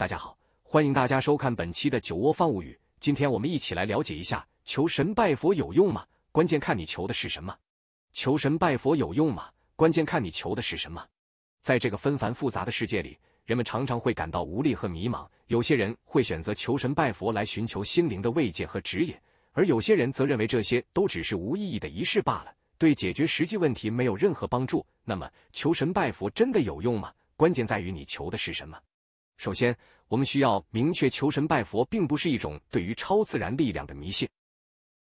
大家好，欢迎大家收看本期的《酒窝饭物语》。今天我们一起来了解一下，求神拜佛有用吗？关键看你求的是什么。求神拜佛有用吗？关键看你求的是什么。在这个纷繁复杂的世界里，人们常常会感到无力和迷茫。有些人会选择求神拜佛来寻求心灵的慰藉和指引，而有些人则认为这些都只是无意义的仪式罢了，对解决实际问题没有任何帮助。那么，求神拜佛真的有用吗？关键在于你求的是什么。首先，我们需要明确，求神拜佛并不是一种对于超自然力量的迷信，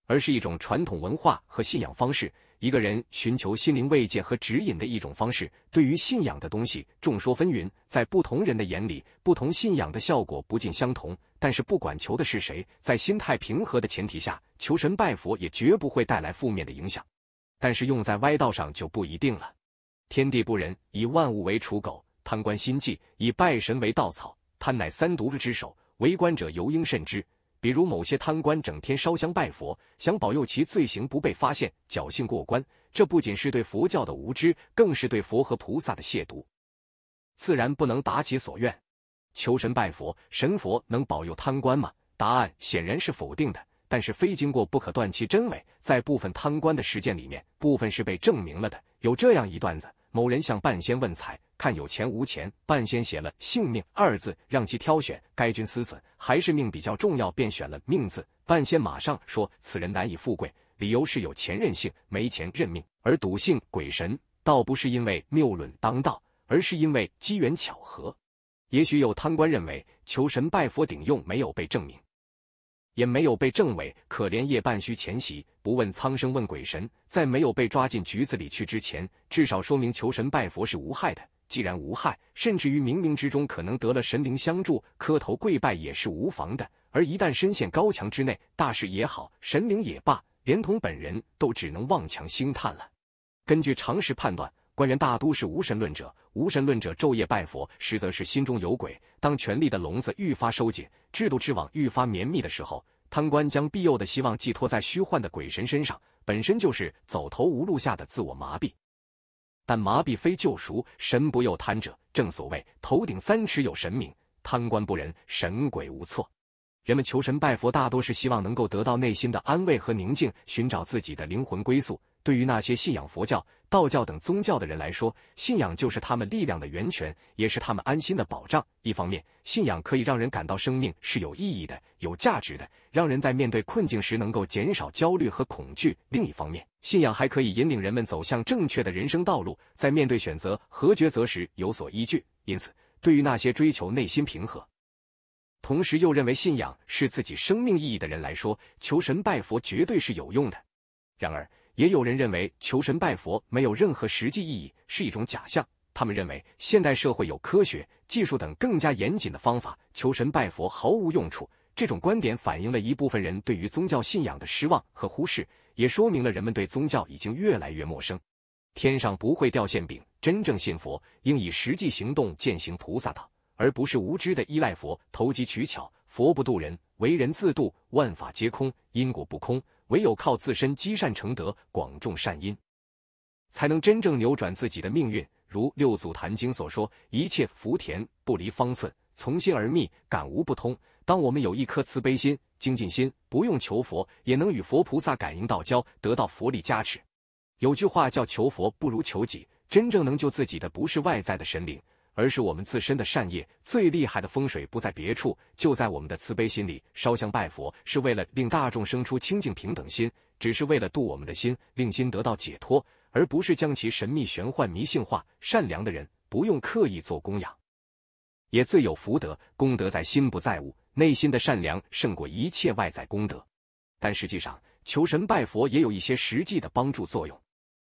而是一种传统文化和信仰方式，一个人寻求心灵慰藉和指引的一种方式。对于信仰的东西，众说纷纭，在不同人的眼里，不同信仰的效果不尽相同。但是，不管求的是谁，在心态平和的前提下，求神拜佛也绝不会带来负面的影响。但是，用在歪道上就不一定了。天地不仁，以万物为刍狗。贪官心计以拜神为稻草，贪乃三毒之首，为官者尤应慎之。比如某些贪官整天烧香拜佛，想保佑其罪行不被发现，侥幸过关。这不仅是对佛教的无知，更是对佛和菩萨的亵渎，自然不能达其所愿。求神拜佛，神佛能保佑贪官吗？答案显然是否定的。但是非经过不可断其真伪，在部分贪官的实践里面，部分是被证明了的。有这样一段子。某人向半仙问财，看有钱无钱。半仙写了“性命”二字，让其挑选。该君思忖，还是命比较重要，便选了命字。半仙马上说，此人难以富贵，理由是有钱任性，没钱认命。而笃信鬼神，倒不是因为谬论当道，而是因为机缘巧合。也许有贪官认为求神拜佛顶用没有被证明。也没有被政委可怜，夜半虚前席，不问苍生问鬼神。在没有被抓进局子里去之前，至少说明求神拜佛是无害的。既然无害，甚至于冥冥之中可能得了神灵相助，磕头跪拜也是无妨的。而一旦身陷高墙之内，大事也好，神灵也罢，连同本人都只能望强兴叹了。根据常识判断，官员大都是无神论者，无神论者昼夜拜佛，实则是心中有鬼。当权力的笼子愈发收紧。制度之网愈发绵密的时候，贪官将庇佑的希望寄托在虚幻的鬼神身上，本身就是走投无路下的自我麻痹。但麻痹非救赎，神不佑贪者。正所谓头顶三尺有神明，贪官不仁，神鬼无错。人们求神拜佛，大多是希望能够得到内心的安慰和宁静，寻找自己的灵魂归宿。对于那些信仰佛教、道教等宗教的人来说，信仰就是他们力量的源泉，也是他们安心的保障。一方面，信仰可以让人感到生命是有意义的、有价值的，让人在面对困境时能够减少焦虑和恐惧；另一方面，信仰还可以引领人们走向正确的人生道路，在面对选择和抉择时有所依据。因此，对于那些追求内心平和，同时又认为信仰是自己生命意义的人来说，求神拜佛绝对是有用的。然而，也有人认为求神拜佛没有任何实际意义，是一种假象。他们认为现代社会有科学、技术等更加严谨的方法，求神拜佛毫无用处。这种观点反映了一部分人对于宗教信仰的失望和忽视，也说明了人们对宗教已经越来越陌生。天上不会掉馅饼，真正信佛应以实际行动践行菩萨道，而不是无知的依赖佛投机取巧。佛不渡人，为人自渡。万法皆空，因果不空。唯有靠自身积善成德，广种善因，才能真正扭转自己的命运。如《六祖坛经》所说：“一切福田，不离方寸，从心而觅，感无不通。”当我们有一颗慈悲心、精进心，不用求佛，也能与佛菩萨感应道交，得到佛力加持。有句话叫“求佛不如求己”，真正能救自己的，不是外在的神灵。而是我们自身的善业，最厉害的风水不在别处，就在我们的慈悲心里。烧香拜佛是为了令大众生出清净平等心，只是为了度我们的心，令心得到解脱，而不是将其神秘玄幻迷信化。善良的人不用刻意做供养，也最有福德。功德在心，不在物。内心的善良胜过一切外在功德。但实际上，求神拜佛也有一些实际的帮助作用。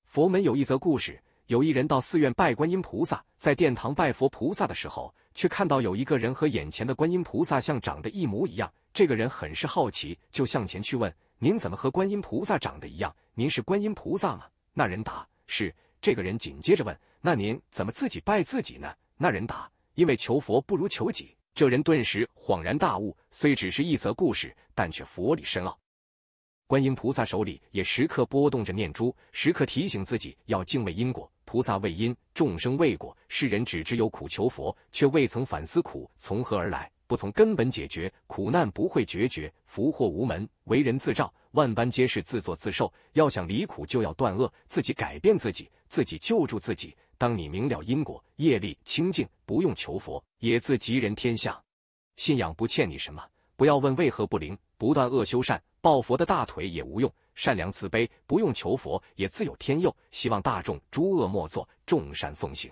佛门有一则故事。有一人到寺院拜观音菩萨，在殿堂拜佛菩萨的时候，却看到有一个人和眼前的观音菩萨像长得一模一样。这个人很是好奇，就向前去问：“您怎么和观音菩萨长得一样？您是观音菩萨吗？”那人答：“是。”这个人紧接着问：“那您怎么自己拜自己呢？”那人答：“因为求佛不如求己。”这人顿时恍然大悟。虽只是一则故事，但却佛理深奥。观音菩萨手里也时刻拨动着念珠，时刻提醒自己要敬畏因果。菩萨为因，众生为果。世人只知有苦求佛，却未曾反思苦从何而来，不从根本解决，苦难不会决绝，福祸无门。为人自照，万般皆是自作自受。要想离苦，就要断恶，自己改变自己，自己救助自己。当你明了因果、业力、清净，不用求佛，也自吉人天相。信仰不欠你什么，不要问为何不灵，不断恶修善，抱佛的大腿也无用。善良慈悲，不用求佛，也自有天佑。希望大众诸恶莫作，众善奉行，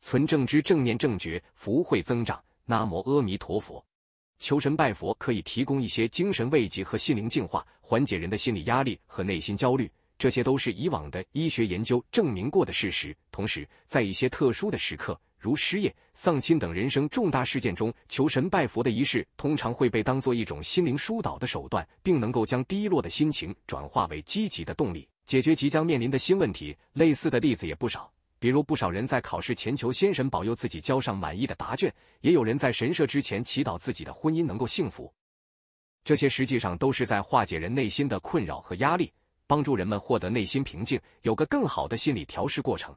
存正知正念正觉，福慧增长。南无阿弥陀佛。求神拜佛可以提供一些精神慰藉和心灵净化，缓解人的心理压力和内心焦虑，这些都是以往的医学研究证明过的事实。同时，在一些特殊的时刻。如失业、丧亲等人生重大事件中，求神拜佛的仪式通常会被当做一种心灵疏导的手段，并能够将低落的心情转化为积极的动力，解决即将面临的新问题。类似的例子也不少，比如不少人在考试前求先神保佑自己交上满意的答卷，也有人在神社之前祈祷自己的婚姻能够幸福。这些实际上都是在化解人内心的困扰和压力，帮助人们获得内心平静，有个更好的心理调试过程。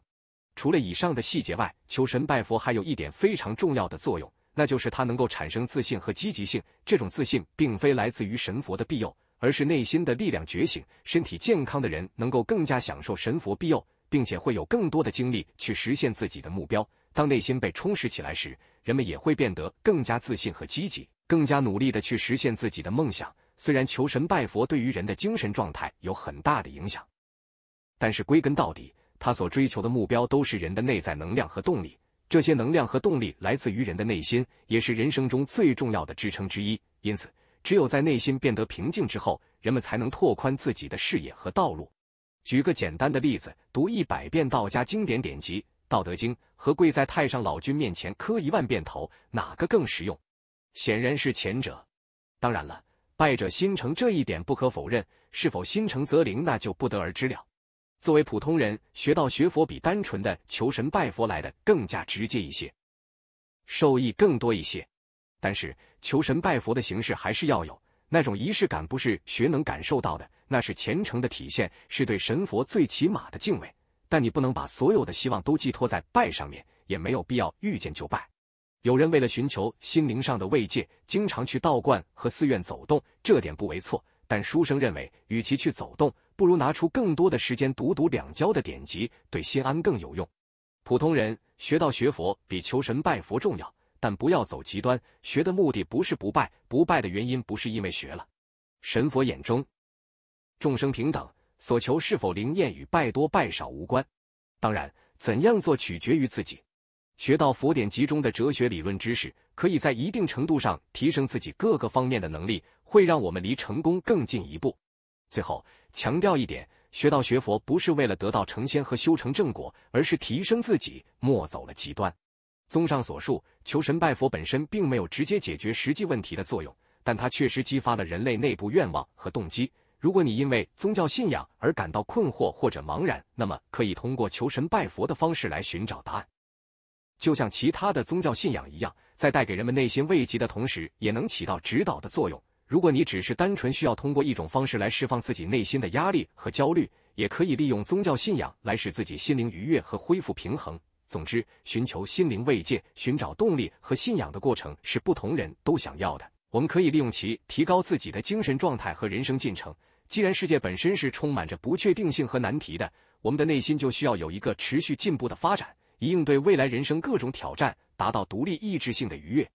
除了以上的细节外，求神拜佛还有一点非常重要的作用，那就是它能够产生自信和积极性。这种自信并非来自于神佛的庇佑，而是内心的力量觉醒。身体健康的人能够更加享受神佛庇佑，并且会有更多的精力去实现自己的目标。当内心被充实起来时，人们也会变得更加自信和积极，更加努力的去实现自己的梦想。虽然求神拜佛对于人的精神状态有很大的影响，但是归根到底。他所追求的目标都是人的内在能量和动力，这些能量和动力来自于人的内心，也是人生中最重要的支撑之一。因此，只有在内心变得平静之后，人们才能拓宽自己的视野和道路。举个简单的例子，读一百遍道家经典典籍《道德经》，和跪在太上老君面前磕一万遍头，哪个更实用？显然是前者。当然了，败者心诚这一点不可否认，是否心诚则灵，那就不得而知了。作为普通人，学到学佛比单纯的求神拜佛来的更加直接一些，受益更多一些。但是求神拜佛的形式还是要有那种仪式感，不是学能感受到的，那是虔诚的体现，是对神佛最起码的敬畏。但你不能把所有的希望都寄托在拜上面，也没有必要遇见就拜。有人为了寻求心灵上的慰藉，经常去道观和寺院走动，这点不为错。但书生认为，与其去走动。不如拿出更多的时间读读两教的典籍，对心安更有用。普通人学到学佛比求神拜佛重要，但不要走极端。学的目的不是不拜，不拜的原因不是因为学了。神佛眼中众生平等，所求是否灵验与拜多拜少无关。当然，怎样做取决于自己。学到佛典集中的哲学理论知识，可以在一定程度上提升自己各个方面的能力，会让我们离成功更进一步。最后。强调一点，学道学佛不是为了得道成仙和修成正果，而是提升自己，莫走了极端。综上所述，求神拜佛本身并没有直接解决实际问题的作用，但它确实激发了人类内部愿望和动机。如果你因为宗教信仰而感到困惑或者茫然，那么可以通过求神拜佛的方式来寻找答案。就像其他的宗教信仰一样，在带给人们内心慰藉的同时，也能起到指导的作用。如果你只是单纯需要通过一种方式来释放自己内心的压力和焦虑，也可以利用宗教信仰来使自己心灵愉悦和恢复平衡。总之，寻求心灵慰藉、寻找动力和信仰的过程是不同人都想要的。我们可以利用其提高自己的精神状态和人生进程。既然世界本身是充满着不确定性和难题的，我们的内心就需要有一个持续进步的发展，以应对未来人生各种挑战，达到独立意志性的愉悦。